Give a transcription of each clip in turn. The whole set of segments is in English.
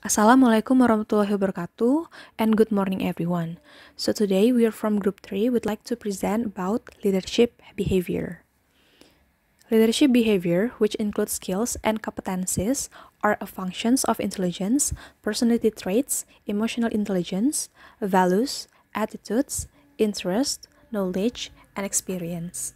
Assalamualaikum warahmatullahi wabarakatuh and good morning everyone. So today we are from group 3 we would like to present about leadership behavior. Leadership behavior, which includes skills and competencies, are functions of intelligence, personality traits, emotional intelligence, values, attitudes, interest, knowledge, and experience.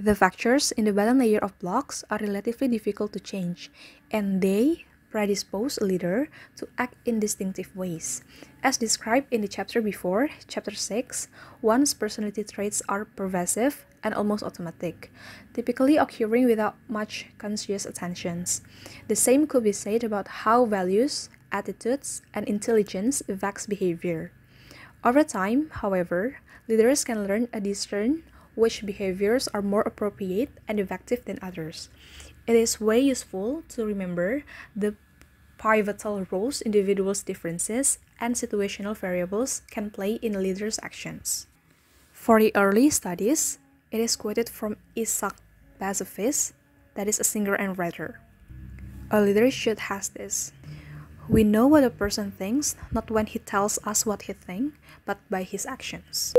The factors in the bottom layer of blocks are relatively difficult to change, and they predispose a leader to act in distinctive ways. As described in the chapter before, chapter 6, one's personality traits are pervasive and almost automatic, typically occurring without much conscious attentions. The same could be said about how values, attitudes, and intelligence affects behavior. Over time, however, leaders can learn a discern which behaviors are more appropriate and effective than others. It is way useful to remember the pivotal roles individuals' differences and situational variables can play in leaders' actions. For the early studies, it is quoted from Isaac Basavist, that is a singer and writer. A leader should has this. We know what a person thinks, not when he tells us what he thinks, but by his actions.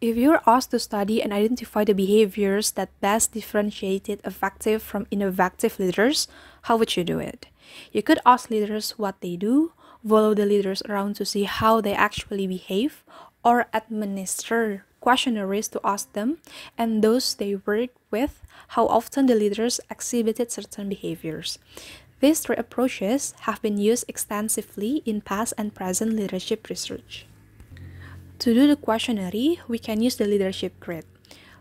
If you're asked to study and identify the behaviors that best differentiated effective from ineffective leaders, how would you do it? You could ask leaders what they do, follow the leaders around to see how they actually behave, or administer questionnaires to ask them and those they work with how often the leaders exhibited certain behaviors. These three approaches have been used extensively in past and present leadership research. To do the questionnaire, we can use the leadership grid.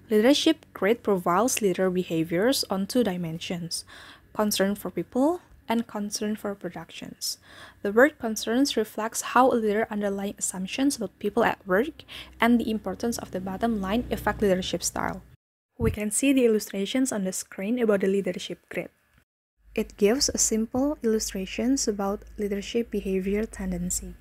Leadership grid profiles leader behaviors on two dimensions concern for people, and concern for productions. The word concerns reflects how leader underlying assumptions about people at work and the importance of the bottom line affect leadership style. We can see the illustrations on the screen about the leadership grid. It gives a simple illustrations about leadership behavior tendency.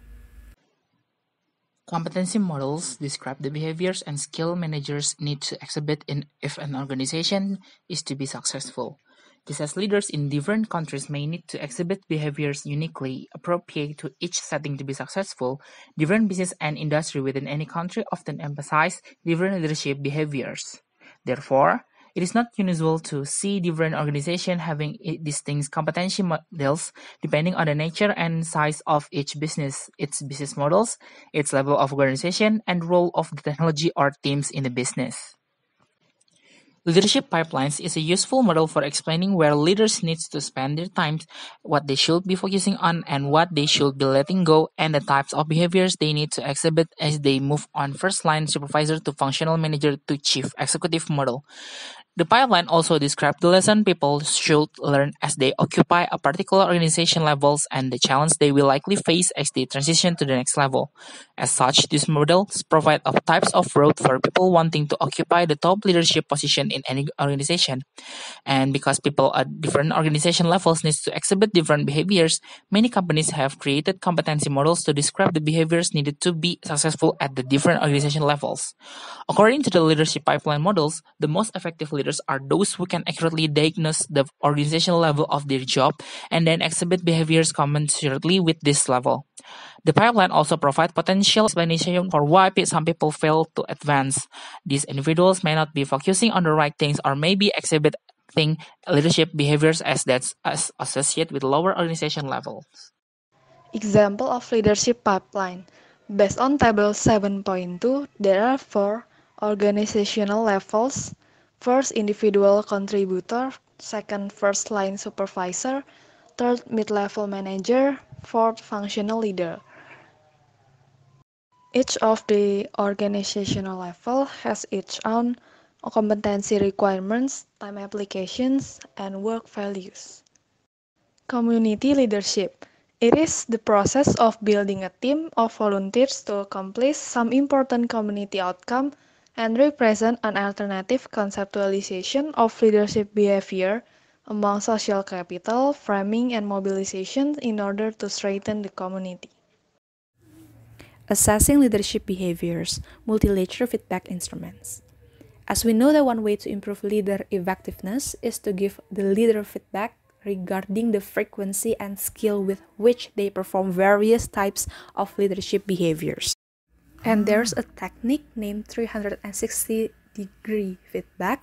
Competency models describe the behaviors and skill managers need to exhibit in if an organization is to be successful business leaders in different countries may need to exhibit behaviors uniquely appropriate to each setting to be successful. Different business and industry within any country often emphasize different leadership behaviors. Therefore, it is not unusual to see different organizations having distinct competency models depending on the nature and size of each business, its business models, its level of organization, and role of the technology or teams in the business. Leadership pipelines is a useful model for explaining where leaders need to spend their time, what they should be focusing on and what they should be letting go, and the types of behaviors they need to exhibit as they move on first line supervisor to functional manager to chief executive model. The pipeline also described the lessons people should learn as they occupy a particular organization levels and the challenges they will likely face as they transition to the next level. As such, these models provide a types of road for people wanting to occupy the top leadership position in any organization. And because people at different organization levels need to exhibit different behaviors, many companies have created competency models to describe the behaviors needed to be successful at the different organization levels. According to the leadership pipeline models, the most effective leader leaders are those who can accurately diagnose the organizational level of their job and then exhibit behaviors commensurately with this level. The pipeline also provides potential explanation for why some people fail to advance. These individuals may not be focusing on the right things or maybe exhibit exhibiting leadership behaviors as that's as associated with lower organization levels. Example of leadership pipeline. Based on table 7.2, there are four organizational levels First, individual contributor. Second, first-line supervisor. Third, mid-level manager. Fourth, functional leader. Each of the organizational level has its own competency requirements, time applications, and work values. Community leadership. It is the process of building a team of volunteers to accomplish some important community outcome and represent an alternative conceptualization of leadership behavior among social capital, framing, and mobilization in order to strengthen the community. Assessing leadership behaviors, multilateral feedback instruments. As we know that one way to improve leader effectiveness is to give the leader feedback regarding the frequency and skill with which they perform various types of leadership behaviors. And there's a technique named 360 degree feedback,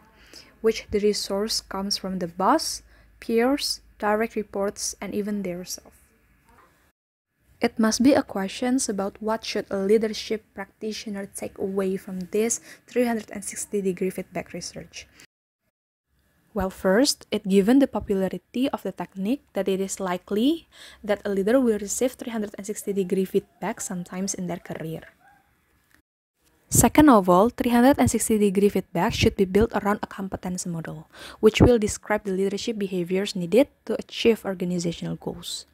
which the resource comes from the boss, peers, direct reports, and even theirself. It must be a question about what should a leadership practitioner take away from this 360 degree feedback research. Well, first, it given the popularity of the technique that it is likely that a leader will receive 360 degree feedback sometimes in their career. Second of all, 360 degree feedback should be built around a competence model, which will describe the leadership behaviors needed to achieve organizational goals.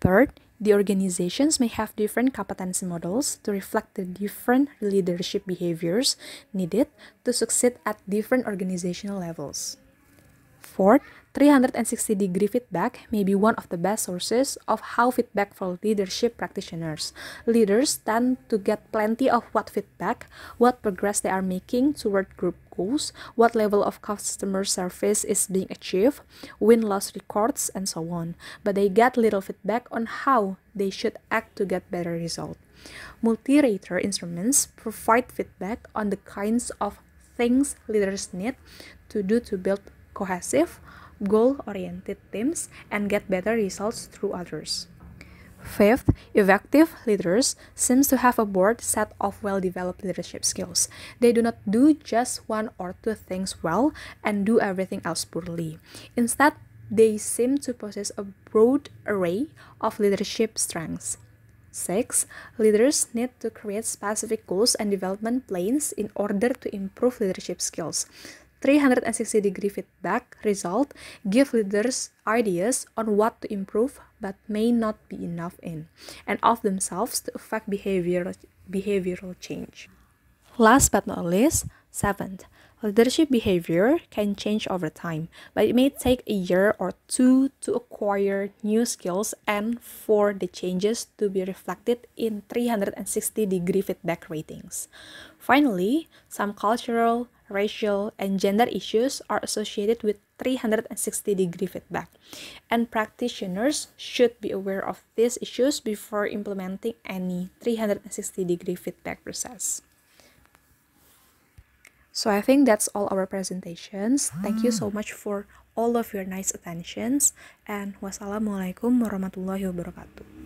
Third, the organizations may have different competence models to reflect the different leadership behaviors needed to succeed at different organizational levels. Fourth, 360 degree feedback may be one of the best sources of how feedback for leadership practitioners. Leaders tend to get plenty of what feedback, what progress they are making toward group goals, what level of customer service is being achieved, win loss records, and so on. But they get little feedback on how they should act to get better results. Multi-rater instruments provide feedback on the kinds of things leaders need to do to build cohesive, goal-oriented teams and get better results through others. Fifth, effective leaders seem to have a broad set of well-developed leadership skills. They do not do just one or two things well and do everything else poorly. Instead, they seem to possess a broad array of leadership strengths. 6. Leaders need to create specific goals and development plans in order to improve leadership skills. 360 degree feedback result give leaders ideas on what to improve but may not be enough in and of themselves to affect behavioral, behavioral change. Last but not least, seventh, leadership behavior can change over time, but it may take a year or two to acquire new skills and for the changes to be reflected in 360 degree feedback ratings. Finally, some cultural racial, and gender issues are associated with 360 degree feedback, and practitioners should be aware of these issues before implementing any 360 degree feedback process. So I think that's all our presentations. Thank you so much for all of your nice attentions and wassalamualaikum warahmatullahi wabarakatuh.